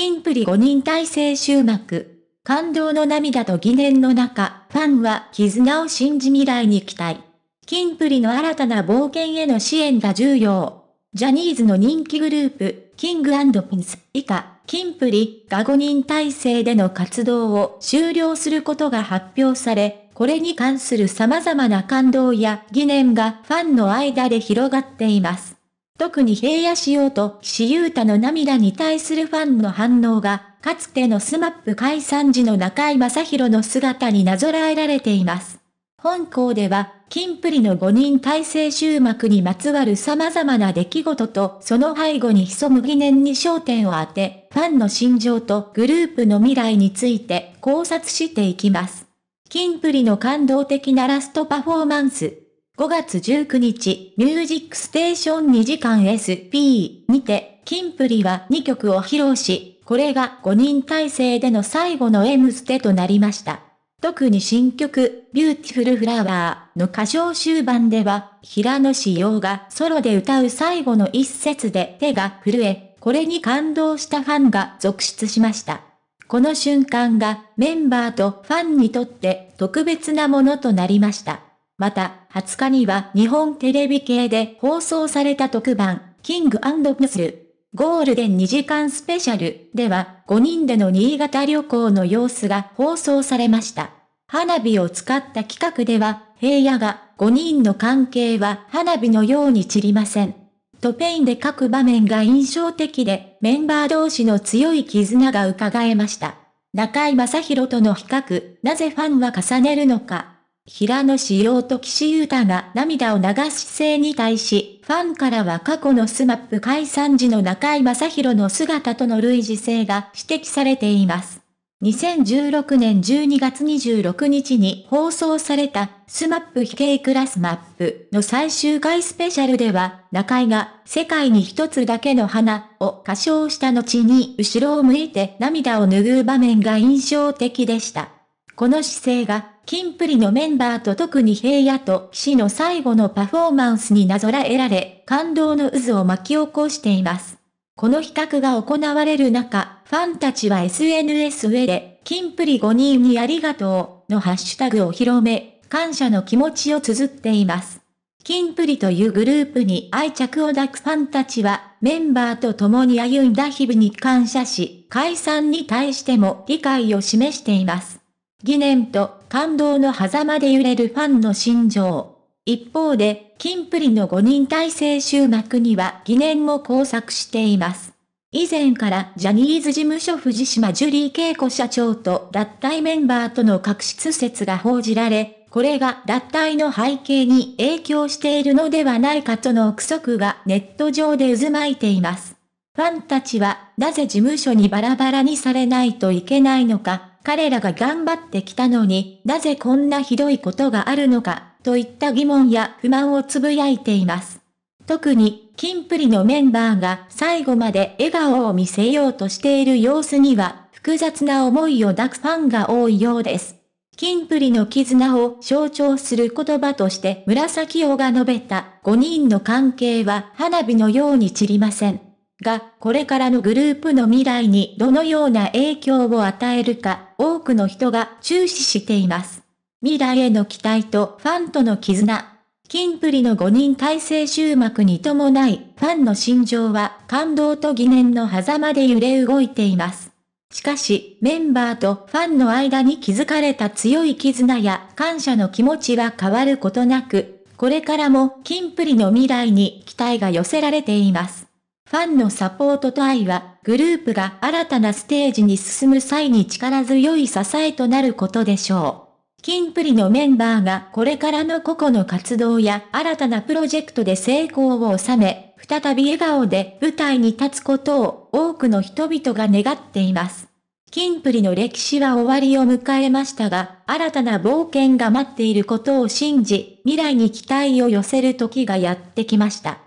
キンプリ5人体制終幕。感動の涙と疑念の中、ファンは絆を信じ未来に期待。キンプリの新たな冒険への支援が重要。ジャニーズの人気グループ、キングピンス以下、キンプリが5人体制での活動を終了することが発表され、これに関する様々な感動や疑念がファンの間で広がっています。特に平野仕様と岸優太の涙に対するファンの反応が、かつてのスマップ解散時の中井正宏の姿になぞらえられています。本校では、金プリの5人体制終幕にまつわる様々な出来事とその背後に潜む疑念に焦点を当て、ファンの心情とグループの未来について考察していきます。金プリの感動的なラストパフォーマンス。5月19日、ミュージックステーション2時間 SP にて、キンプリは2曲を披露し、これが5人体制での最後の M ステとなりました。特に新曲、ビューティフルフラワーの歌唱終盤では、平野紫耀がソロで歌う最後の一節で手が震え、これに感動したファンが続出しました。この瞬間がメンバーとファンにとって特別なものとなりました。また、20日には日本テレビ系で放送された特番、キングプスル。ゴールデン2時間スペシャルでは、5人での新潟旅行の様子が放送されました。花火を使った企画では、平野が5人の関係は花火のように散りません。とペインで書く場面が印象的で、メンバー同士の強い絆が伺えました。中井正宏との比較、なぜファンは重ねるのか。平野紫耀と岸優太が涙を流す姿勢に対し、ファンからは過去のスマップ解散時の中井正宏の姿との類似性が指摘されています。2016年12月26日に放送されたスマップ非形クラスマップの最終回スペシャルでは、中井が世界に一つだけの花を歌唱した後に後ろを向いて涙を拭う場面が印象的でした。この姿勢がキンプリのメンバーと特に平野と騎士の最後のパフォーマンスになぞらえられ、感動の渦を巻き起こしています。この比較が行われる中、ファンたちは SNS 上で、キンプリ5人にありがとうのハッシュタグを広め、感謝の気持ちを綴っています。キンプリというグループに愛着を抱くファンたちは、メンバーと共に歩んだ日々に感謝し、解散に対しても理解を示しています。疑念と感動の狭間で揺れるファンの心情。一方で、金プリの5人体制集幕には疑念も交錯しています。以前からジャニーズ事務所藤島ジュリー恵子社長と脱退メンバーとの確執説が報じられ、これが脱退の背景に影響しているのではないかとの憶測がネット上で渦巻いています。ファンたちは、なぜ事務所にバラバラにされないといけないのか、彼らが頑張ってきたのになぜこんなひどいことがあるのか、といった疑問や不満をつぶやいています。特に、キンプリのメンバーが最後まで笑顔を見せようとしている様子には、複雑な思いを抱くファンが多いようです。キンプリの絆を象徴する言葉として紫陽が述べた5人の関係は花火のように散りません。が、これからのグループの未来にどのような影響を与えるか、多くの人が注視しています。未来への期待とファンとの絆。金プリの5人体制終幕に伴い、ファンの心情は感動と疑念の狭間で揺れ動いています。しかし、メンバーとファンの間に築かれた強い絆や感謝の気持ちは変わることなく、これからも金プリの未来に期待が寄せられています。ファンのサポートと愛は、グループが新たなステージに進む際に力強い支えとなることでしょう。キンプリのメンバーがこれからの個々の活動や新たなプロジェクトで成功を収め、再び笑顔で舞台に立つことを多くの人々が願っています。キンプリの歴史は終わりを迎えましたが、新たな冒険が待っていることを信じ、未来に期待を寄せる時がやってきました。